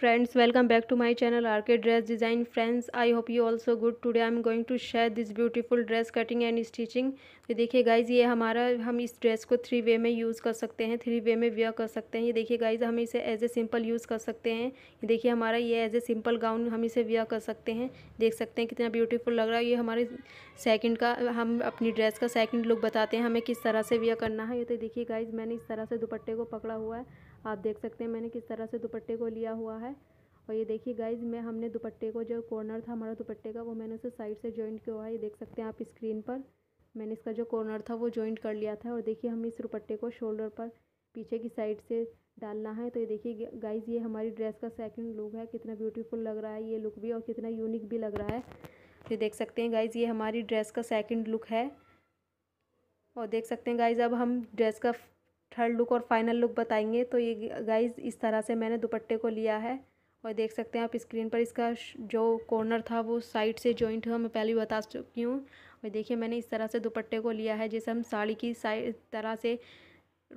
friends back to back channel R K dress design friends I hope you you good good I am going to share this beautiful dress cutting and stitching तो देखिए guys ये हमारा हम इस dress को three way में use कर सकते हैं थ्री वे में वेयर कर सकते हैं ये देखिए गाइज हम इसे एज ए सिंपल यूज़ कर सकते हैं ये देखिए हमारा ये एज ए सिंपल गाउन हम इसे वेयर कर सकते हैं देख सकते हैं कितना ब्यूटीफुल लग रहा है ये हमारे सेकेंड का हम अपनी ड्रेस का सेकेंड लुक बताते हैं हमें किस तरह से वेयर करना है ये तो देखिए गाइज मैंने इस तरह से दुपट्टे को पकड़ा हुआ है आप देख सकते हैं मैंने किस तरह से दुपट्टे को लिया हुआ है और ये देखिए गाइज मैं हमने दुपट्टे को जो कॉर्नर था हमारा दुपट्टे का वो मैंने उसे साइड से ज्वाइंट किया हुआ है ये देख सकते हैं आप स्क्रीन पर मैंने इसका जो कॉर्नर था वो जॉइंट कर लिया था और देखिए हम इस दुपट्टे को शोल्डर पर पीछे की साइड से डालना है तो ये देखिए गाइज ये हमारी ड्रेस का सेकेंड लुक है कितना ब्यूटीफुल लग रहा है ये लुक भी और कितना यूनिक भी लग रहा है ये देख सकते हैं गाइज ये हमारी ड्रेस का सेकेंड लुक है और देख सकते हैं गाइज अब हम ड्रेस का थर्ड लुक और फाइनल लुक बताएंगे तो ये गाइज इस तरह से मैंने दुपट्टे को लिया है और देख सकते हैं आप स्क्रीन पर इसका जो कॉर्नर था वो साइड से जॉइंट हुआ मैं पहले भी बता चुकी हूँ और देखिए मैंने इस तरह से दुपट्टे को लिया है जैसे हम साड़ी की साइड तरह से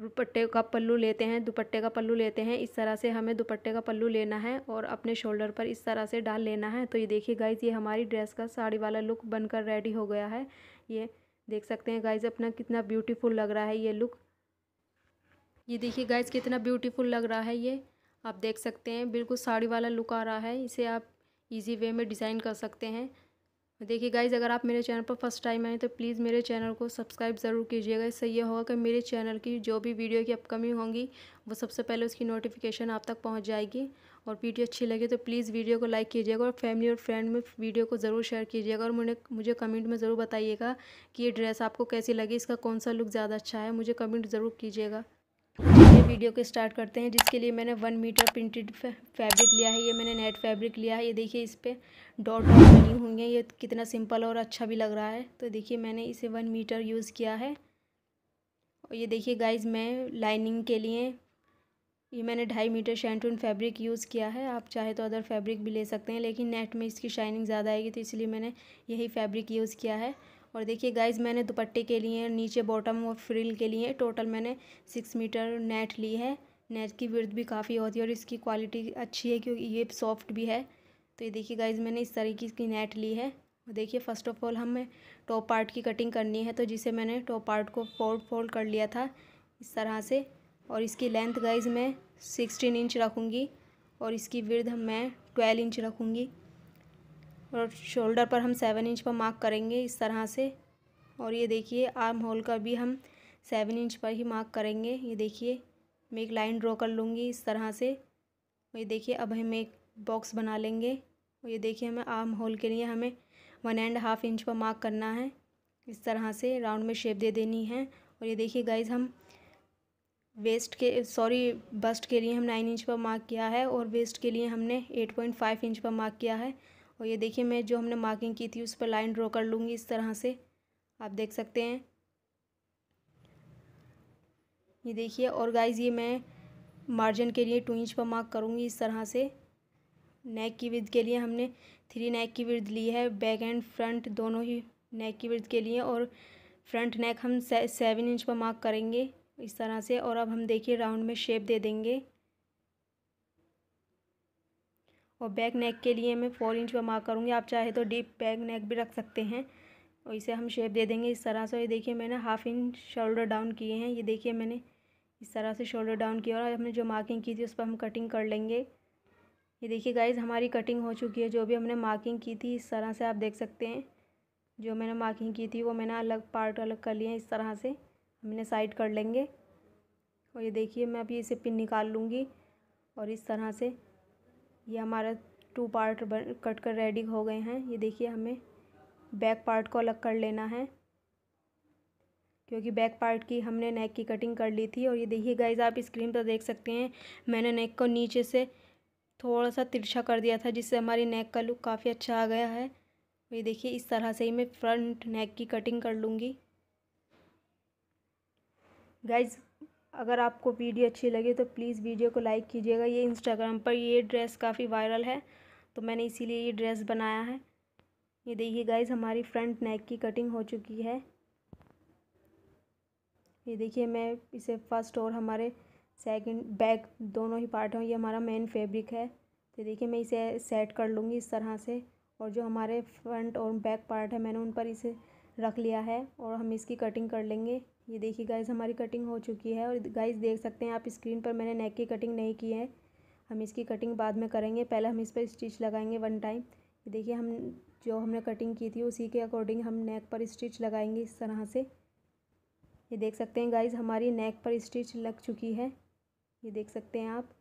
दुपट्टे का पल्लू लेते हैं दुपट्टे का पल्लू लेते हैं इस तरह से हमें दुपट्टे का पल्लू लेना है और अपने शोल्डर पर इस तरह से डाल लेना है तो ये देखिए गाइज ये हमारी ड्रेस का साड़ी वाला लुक बनकर रेडी हो गया है ये देख सकते हैं गाइज अपना कितना ब्यूटीफुल लग रहा है ये लुक ये देखिए गाइस कितना ब्यूटीफुल लग रहा है ये आप देख सकते हैं बिल्कुल साड़ी वाला लुक आ रहा है इसे आप इजी वे में डिज़ाइन कर सकते हैं देखिए गाइज अगर आप मेरे चैनल पर फर्स्ट टाइम आए तो प्लीज़ मेरे चैनल को सब्सक्राइब ज़रूर कीजिएगा इससे यह होगा कि मेरे चैनल की जो भी वीडियो की अपकमिंग होंगी वो सबसे पहले उसकी नोटिफिकेशन आप तक पहुंच जाएगी और वीडियो अच्छी लगे तो प्लीज़ वीडियो को लाइक कीजिएगा और फैमिली और फ्रेंड में वीडियो को ज़रूर शेयर कीजिएगा और मुझे मुझे कमेंट में ज़रूर बताइएगा कि ये ड्रेस आपको कैसी लगी इसका कौन सा लुक ज़्यादा अच्छा है मुझे कमेंट ज़रूर कीजिएगा ये वीडियो को स्टार्ट करते हैं जिसके लिए मैंने वन मीटर प्रिंटेड फैब्रिक लिया है ये मैंने नेट फैब्रिक लिया है ये देखिए इस पर डॉट डॉट बनी हुई है ये कितना सिंपल और अच्छा भी लग रहा है तो देखिए मैंने इसे वन मीटर यूज़ किया है और ये देखिए गाइज मैं लाइनिंग के लिए ये मैंने ढाई मीटर शैंटून फैब्रिक यूज़ किया है आप चाहे तो अदर फैब्रिक भी ले सकते हैं लेकिन नेट में इसकी शाइनिंग ज़्यादा आएगी तो इसलिए मैंने यही फैब्रिक यूज़ किया है और देखिए गाइज मैंने दुपट्टे के लिए नीचे बॉटम और फ्रिल के लिए टोटल मैंने सिक्स मीटर नेट ली है नेट की विर्थ भी काफ़ी होती है और इसकी क्वालिटी अच्छी है क्योंकि ये सॉफ्ट भी है तो ये देखिए गाइज मैंने इस तरीके की नेट ली है देखिए फ़र्स्ट ऑफ ऑल हमें टॉप पार्ट की कटिंग करनी है तो जिसे मैंने टॉप पार्ट को फोल्ड फोल्ड कर लिया था इस तरह से और इसकी लेंथ गाइज मैं सिक्सटीन इंच रखूँगी और इसकी विर्ध मैं ट्वेल्व इंच रखूँगी और शोल्डर पर हम सेवन इंच पर मार्क करेंगे इस तरह से और ये देखिए आर्म होल का भी हम सेवन इंच पर ही मार्क करेंगे ये देखिए मैं एक लाइन ड्रॉ कर लूँगी इस तरह से ये देखिए अब हम एक बॉक्स बना लेंगे और ये देखिए हमें आर्म होल के लिए हमें वन एंड हाफ इंच पर मार्क करना है इस तरह से राउंड में शेप दे देनी है और ये देखिए गाइज हम वेस्ट के सॉरी बस्ट के लिए हम नाइन इंच पर मार्क किया है और वेस्ट के लिए हमने एट पॉइंट फाइव इंच पर मार्क किया है और ये देखिए मैं जो हमने मार्किंग की थी उस पर लाइन ड्रॉ कर लूँगी इस तरह से आप देख सकते हैं ये देखिए और गाइज ये मैं मार्जिन के लिए टू इंच पर मार्क करूँगी इस तरह से नेक की विद के लिए हमने थ्री नेक की विद ली है बैक एंड फ्रंट दोनों ही नेक की विद के लिए और फ्रंट नेक हम से, सेवन इंच पर मार्क करेंगे इस तरह से और अब हम देखिए राउंड में शेप दे देंगे और बैक नेक के लिए मैं फ़ोर इंच पर मार्क करूँगी आप चाहे तो डीप बैक नेक भी रख सकते हैं और इसे हम शेप दे देंगे इस तरह से ये देखिए मैंने हाफ इंच शोल्डर डाउन किए हैं ये देखिए मैंने इस तरह से शोल्डर डाउन किया और हमने जो मार्किंग की थी उस पर हम कटिंग कर लेंगे ये देखिए गाइज हमारी कटिंग हो चुकी है जो भी हमने मार्किंग की थी इस तरह से आप देख सकते हैं जो मैंने मार्किंग की थी वो मैंने अलग पार्ट अलग कर लिए इस तरह से हमने साइड कर लेंगे और ये देखिए मैं अभी इसे पिन निकाल लूँगी और इस तरह से ये हमारा टू पार्ट बन कट कर रेडी हो गए हैं ये देखिए हमें बैक पार्ट को अलग कर लेना है क्योंकि बैक पार्ट की हमने नेक की कटिंग कर ली थी और ये देखिए गाइज आप स्क्रीन पर देख सकते हैं मैंने नेक को नीचे से थोड़ा सा तिरछा कर दिया था जिससे हमारी नेक का लुक काफ़ी अच्छा आ गया है ये देखिए इस तरह से ही मैं फ्रंट नेक की कटिंग कर लूँगी गाइज़ अगर आपको वीडियो अच्छी लगे तो प्लीज़ वीडियो को लाइक कीजिएगा ये इंस्टाग्राम पर ये ड्रेस काफ़ी वायरल है तो मैंने इसीलिए ये ड्रेस बनाया है ये देखिए गाइज हमारी फ्रंट नेक की कटिंग हो चुकी है ये देखिए मैं इसे फर्स्ट और हमारे सेकंड बैक दोनों ही पार्ट हैं ये हमारा मेन फैब्रिक है तो देखिए मैं इसे सेट कर लूँगी इस तरह से और जो हमारे फ्रंट और बैक पार्ट है मैंने उन पर इसे रख लिया है और हम इसकी कटिंग कर लेंगे ये देखिए गाइस हमारी कटिंग हो चुकी है और गाइस देख सकते हैं आप स्क्रीन पर मैंने नेक की कटिंग नहीं की है हम इसकी कटिंग बाद में करेंगे पहले हम इस पर स्टिच लगाएंगे वन टाइम ये देखिए हम जो हमने कटिंग की थी उसी के अकॉर्डिंग हम नेक पर स्टिच लगाएंगे इस तरह से ये देख सकते हैं गाइज हमारी नेक पर स्टिच लग चुकी है ये देख सकते हैं आप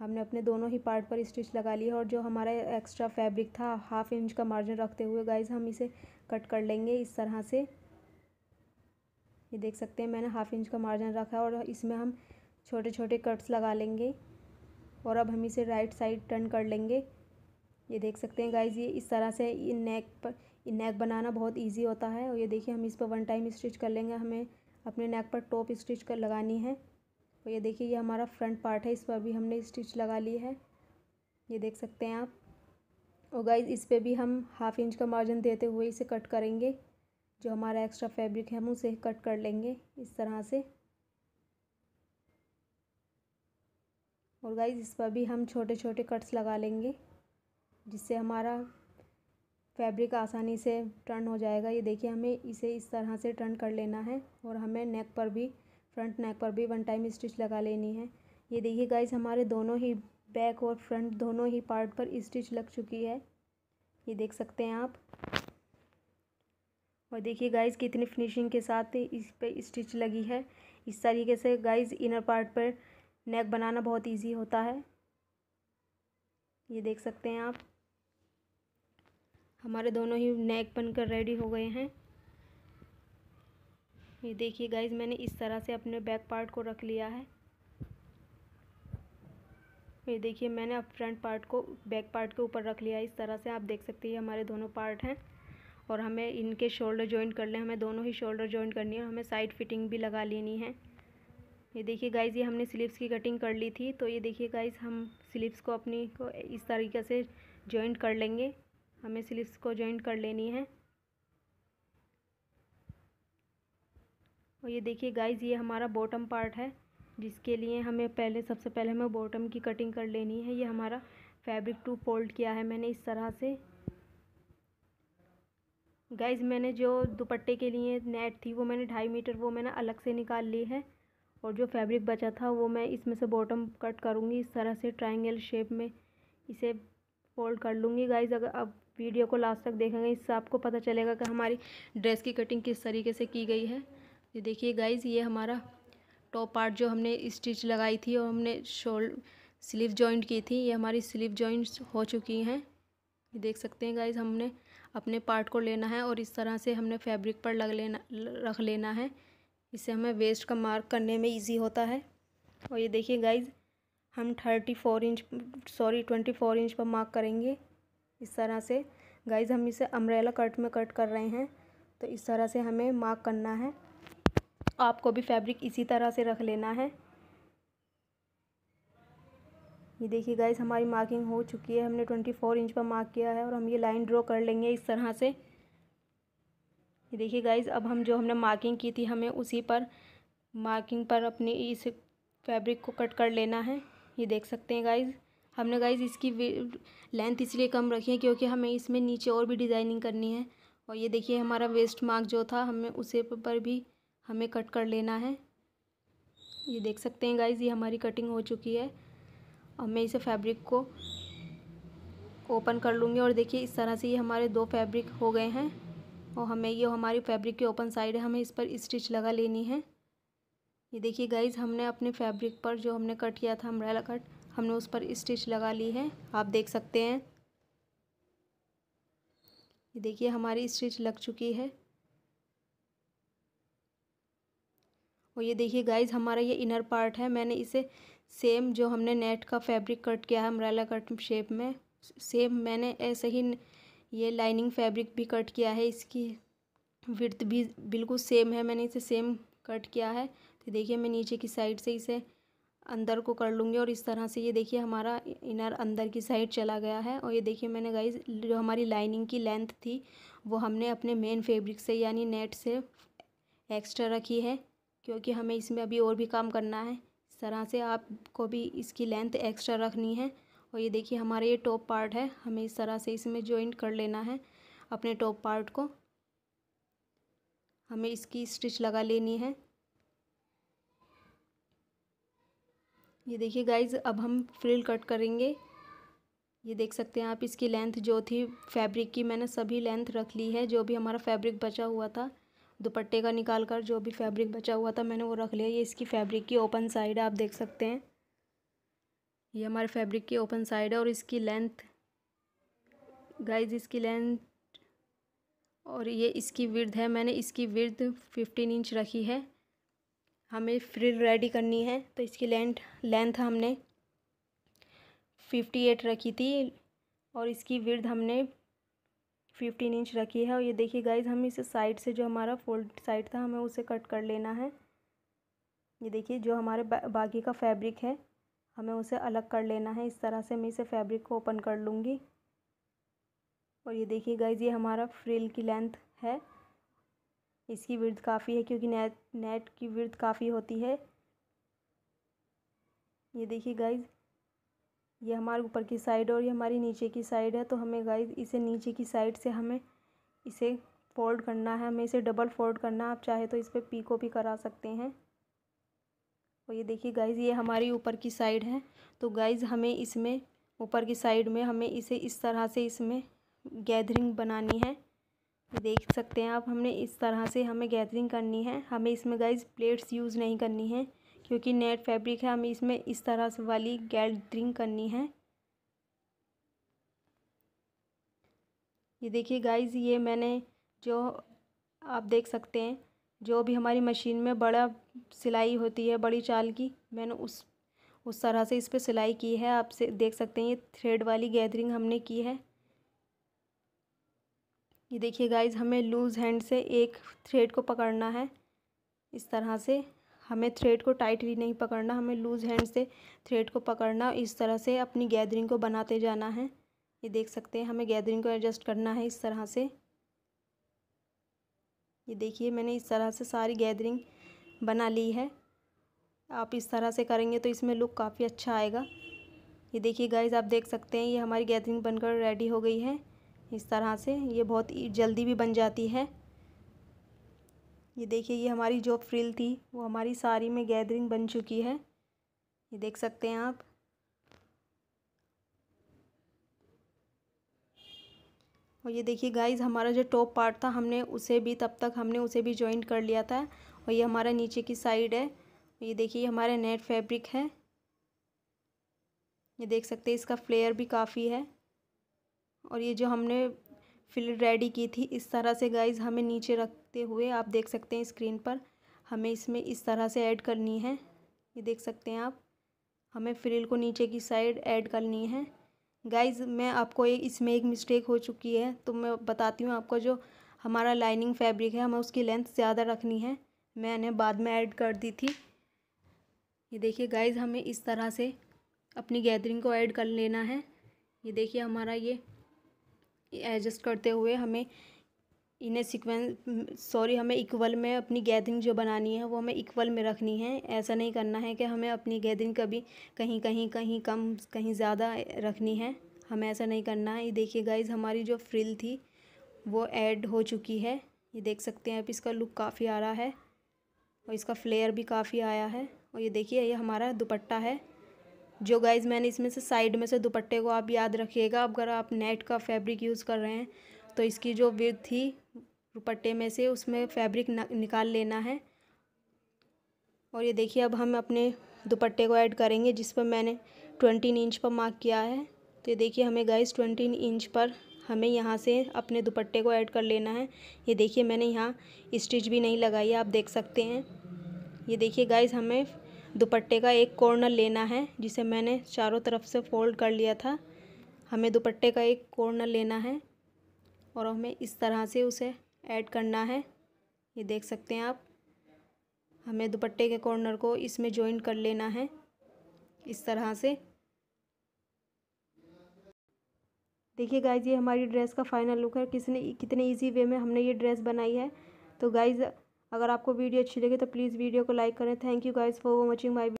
हमने अपने दोनों ही पार्ट पर स्टिच लगा लिया और जो हमारा एक्स्ट्रा फैब्रिक था हाफ इंच का मार्जिन रखते हुए गाइज हम इसे कट कर लेंगे इस तरह से ये देख सकते हैं मैंने हाफ इंच का मार्जिन रखा है और इसमें हम छोटे छोटे कट्स लगा लेंगे और अब हम इसे राइट साइड टर्न कर लेंगे ये देख सकते हैं गाइज ये इस तरह से इन नेक पर इन नेक बनाना बहुत इजी होता है और ये देखिए हम इस पर वन टाइम स्टिच कर लेंगे हमें अपने नेक पर टॉप स्टिच कर लगानी है और ये देखिए ये हमारा फ्रंट पार्ट है इस पर भी हमने स्टिच लगा ली है ये देख सकते हैं आप और गाइज इस पर भी हम हाफ इंच का मार्जिन देते हुए इसे कट करेंगे जो हमारा एक्स्ट्रा फैब्रिक है हम उसे कट कर लेंगे इस तरह से और गाइज इस पर भी हम छोटे छोटे कट्स लगा लेंगे जिससे हमारा फैब्रिक आसानी से टर्न हो जाएगा ये देखिए हमें इसे इस तरह से टर्न कर लेना है और हमें नेक पर भी फ्रंट नेक पर भी वन टाइम स्टिच लगा लेनी है ये देखिए गाइज हमारे दोनों ही बैक और फ्रंट दोनों ही पार्ट पर स्टिच लग चुकी है ये देख सकते हैं आप और देखिए गाइज़ कितनी फिनिशिंग के साथ इस पर स्टिच लगी है इस तरीके से गाइज़ इनर पार्ट पर नेक बनाना बहुत इजी होता है ये देख सकते हैं आप हमारे दोनों ही नेक बनकर रेडी हो गए हैं ये देखिए गाइज मैंने इस तरह से अपने बैक पार्ट को रख लिया है ये देखिए मैंने अब फ्रंट पार्ट को बैक पार्ट के ऊपर रख लिया है इस तरह से आप देख सकते हैं हमारे दोनों पार्ट हैं और हमें इनके शोल्डर जॉइंट कर लें हमें दोनों ही शोल्डर जॉइंट करनी है हमें साइड फिटिंग भी लगा लेनी है ये देखिए गाइज़ ये हमने स्लीव्स की कटिंग कर ली थी तो ये देखिए गाइज़ हम स्लीव्स को अपनी को इस तरीके से जॉइंट कर लेंगे हमें स्लीव्स को जॉइंट कर लेनी है और ये देखिए गाइज़ ये हमारा बॉटम पार्ट है जिसके लिए हमें पहले सबसे पहले हमें बॉटम की कटिंग कर लेनी है ये हमारा फैब्रिक टू फोल्ड किया है मैंने इस तरह से गाइज़ मैंने जो दुपट्टे के लिए नेट थी वो मैंने ढाई मीटर वो मैंने अलग से निकाल ली है और जो फैब्रिक बचा था वो मैं इसमें से बॉटम कट करूँगी इस तरह से ट्राइंगल शेप में इसे फोल्ड कर लूँगी गाइज़ अगर अब वीडियो को लास्ट तक देखेंगे इससे आपको पता चलेगा कि हमारी ड्रेस की कटिंग किस तरीके से की गई है ये देखिए गाइज़ ये हमारा टॉप पार्ट जो हमने स्टिच लगाई थी और हमने शोल्ड स्लीव जॉइंट की थी ये हमारी स्लीव जॉइंट्स हो चुकी हैं ये देख सकते हैं गाइज़ हमने अपने पार्ट को लेना है और इस तरह से हमने फैब्रिक पर लग लेना रख लेना है इससे हमें वेस्ट का मार्क करने में इजी होता है और ये देखिए गाइज हम thirty four inch sorry twenty four inch पर मार्क करेंगे इस तरह से गाइज हम इसे अम्ब्रेला कट में कट कर रहे हैं तो इस तरह से हमें मार्क करना है आपको भी फैब्रिक इसी तरह से रख लेना है ये देखिए गाइस हमारी मार्किंग हो चुकी है हमने ट्वेंटी फोर इंच पर मार्क किया है और हम ये लाइन ड्रॉ कर लेंगे इस तरह से ये देखिए गाइस अब हम जो हमने मार्किंग की थी हमें उसी पर मार्किंग पर अपने इस फैब्रिक को कट कर लेना है ये देख सकते हैं गाइज़ हमने गाइज इसकी लेंथ इसलिए कम रखी है क्योंकि हमें इसमें नीचे और भी डिज़ाइनिंग करनी है और ये देखिए हमारा वेस्ट मार्क जो था हमें उसे पर भी हमें कट कर लेना है ये देख सकते हैं गाइज ये हमारी कटिंग हो चुकी है अब मैं इसे फैब्रिक को ओपन कर लूँगी और देखिए इस तरह से ये हमारे दो फैब्रिक हो गए हैं और हमें ये हमारी फैब्रिक की ओपन साइड है हमें इस पर स्टिच लगा लेनी है ये देखिए गाइज हमने अपने फैब्रिक पर जो हमने कट किया था अम्ब्रेला कट हमने उस पर स्टिच लगा ली है आप देख सकते हैं ये देखिए हमारी स्टिच लग चुकी है और ये देखिए गाइज हमारा ये इनर पार्ट है मैंने इसे सेम जो हमने नेट का फैब्रिक कट किया है अम्ब्रेला कट शेप में सेम मैंने ऐसे ही ये लाइनिंग फैब्रिक भी कट किया है इसकी विर्थ भी बिल्कुल सेम है मैंने इसे सेम कट किया है तो देखिए मैं नीचे की साइड से इसे अंदर को कर लूँगी और इस तरह से ये देखिए हमारा इनर अंदर की साइड चला गया है और ये देखिए मैंने गाइज जो हमारी लाइनिंग की लेंथ थी वो हमने अपने मेन फैब्रिक से यानी नेट से एक्स्ट्रा रखी है क्योंकि हमें इसमें अभी और भी काम करना है तरह से आपको भी इसकी लेंथ एक्स्ट्रा रखनी है और ये देखिए हमारा ये टॉप पार्ट है हमें इस तरह से इसमें जॉइंट कर लेना है अपने टॉप पार्ट को हमें इसकी स्टिच लगा लेनी है ये देखिए गाइज अब हम फ्रिल कट करेंगे ये देख सकते हैं आप इसकी लेंथ जो थी फैब्रिक की मैंने सभी लेंथ रख ली है जो भी हमारा फैब्रिक बचा हुआ था दुपट्टे का निकाल कर जो भी फैब्रिक बचा हुआ था मैंने वो रख लिया ये इसकी फैब्रिक की ओपन साइड है आप देख सकते हैं ये हमारे फैब्रिक की ओपन साइड है और इसकी लेंथ गाइज इसकी लेंथ और ये इसकी विर्थ है मैंने इसकी विर्थ फिफ्टीन इंच रखी है हमें फ्रिल रेडी करनी है तो इसकी लेंथ लेंथ हमने फिफ्टी एट रखी थी और इसकी विर्थ हमने फिफ्टीन इंच रखी है और ये देखिए गाइज हम इसे साइड से जो हमारा फोल्ड साइड था हमें उसे कट कर लेना है ये देखिए जो हमारे बा, बाकी का फैब्रिक है हमें उसे अलग कर लेना है इस तरह से मैं इसे फैब्रिक को ओपन कर लूँगी और ये देखिए गाइज ये हमारा फ्रिल की लेंथ है इसकी विर्थ काफ़ी है क्योंकि नेट नेट की विर्थ काफ़ी होती है ये देखिए गाइज ये हमारे ऊपर की साइड और ये हमारी नीचे की साइड है तो हमें गाइस इसे नीचे की साइड से हमें इसे फोल्ड करना है हमें इसे डबल फोल्ड करना है आप चाहे तो इस पर पीको भी करा सकते हैं और ये देखिए गाइज ये हमारी ऊपर की साइड है तो गाइज हमें इसमें ऊपर की साइड में हमें इसे इस तरह से इसमें गैदरिंग बनानी है देख सकते हैं आप हमने इस तरह से हमें गैदरिंग करनी है हमें इसमें गाइज प्लेट्स यूज़ नहीं करनी है क्योंकि नेट फैब्रिक है हमें इसमें इस तरह से वाली गैदरिंग करनी है ये देखिए गाइज ये मैंने जो आप देख सकते हैं जो भी हमारी मशीन में बड़ा सिलाई होती है बड़ी चाल की मैंने उस उस तरह से इस पर सिलाई की है आप से देख सकते हैं ये थ्रेड वाली गैदरिंग हमने की है ये देखिए गाइज हमें लूज़ हैंड से एक थ्रेड को पकड़ना है इस तरह से हमें थ्रेड को टाइटली नहीं पकड़ना हमें लूज़ हैंड से थ्रेड को पकड़ना इस तरह से अपनी गैदरिंग को बनाते जाना है ये देख सकते हैं हमें गैदरिंग को एडजस्ट करना है इस तरह से ये देखिए मैंने इस तरह से सारी गैदरिंग बना ली है आप इस तरह से करेंगे तो इसमें लुक काफ़ी अच्छा आएगा ये देखिए गाइज आप देख सकते हैं ये हमारी गैदरिंग बनकर रेडी हो गई है इस तरह से ये बहुत जल्दी भी बन जाती है ये देखिए ये हमारी जो फ्रिल थी वो हमारी साड़ी में गैदरिंग बन चुकी है ये देख सकते हैं आप और ये देखिए गाइज हमारा जो टॉप पार्ट था हमने उसे भी तब तक हमने उसे भी ज्वाइंट कर लिया था और ये हमारा नीचे की साइड है ये देखिए हमारा नेट फैब्रिक है ये देख सकते हैं इसका फ्लेयर भी काफ़ी है और ये जो हमने फिल रेडी की थी इस तरह से गाइज हमें नीचे रखते हुए आप देख सकते हैं स्क्रीन पर हमें इसमें इस तरह से ऐड करनी है ये देख सकते हैं आप हमें फ्रिल को नीचे की साइड ऐड करनी है गाइज मैं आपको एक इसमें एक मिस्टेक हो चुकी है तो मैं बताती हूँ आपको जो हमारा लाइनिंग फैब्रिक है हमें उसकी लेंथ ज़्यादा रखनी है मैंने बाद में ऐड कर दी थी ये देखिए गाइज हमें इस तरह से अपनी गैदरिंग को ऐड कर लेना है ये देखिए हमारा ये एडजस्ट करते हुए हमें इन्हें सीक्वेंस सॉरी हमें इक्वल में अपनी गैदरिंग जो बनानी है वो हमें इक्वल में रखनी है ऐसा नहीं करना है कि हमें अपनी गैदरिंग कभी कहीं कहीं कहीं कम कहीं ज़्यादा रखनी है हमें ऐसा नहीं करना है ये देखिए गाइज हमारी जो फ्रिल थी वो ऐड हो चुकी है ये देख सकते हैं आप इसका लुक काफ़ी आ रहा है और इसका फ्लेयर भी काफ़ी आया है और ये देखिए ये हमारा दुपट्टा है जो गाइज़ मैंने इसमें से साइड में से दुपट्टे को आप याद रखिएगा अगर आप नेट का फैब्रिक यूज़ कर रहे हैं तो इसकी जो विथ थी दुपट्टे में से उसमें फैब्रिक निकाल लेना है और ये देखिए अब हम अपने दुपट्टे को ऐड करेंगे जिस पर मैंने ट्वेंटीन इंच पर मार्क किया है तो ये देखिए हमें गाइज ट्वेंटीन इंच पर हमें यहाँ से अपने दुपट्टे को ऐड कर लेना है ये देखिए मैंने यहाँ स्टिच भी नहीं लगाई है आप देख सकते हैं ये देखिए गाइज़ हमें दुपट्टे का एक कॉर्नर लेना है जिसे मैंने चारों तरफ से फोल्ड कर लिया था हमें दुपट्टे का एक कॉर्नर लेना है और हमें इस तरह से उसे ऐड करना है ये देख सकते हैं आप हमें दुपट्टे के कॉर्नर को इसमें जॉइन कर लेना है इस तरह से देखिए गाइज ये हमारी ड्रेस का फाइनल लुक है किसने कितने इजी वे में हमने ये ड्रेस बनाई है तो गाइज़ अगर आपको वीडियो अच्छी लगे तो प्लीज़ वीडियो को लाइक करें thank you guys for watching my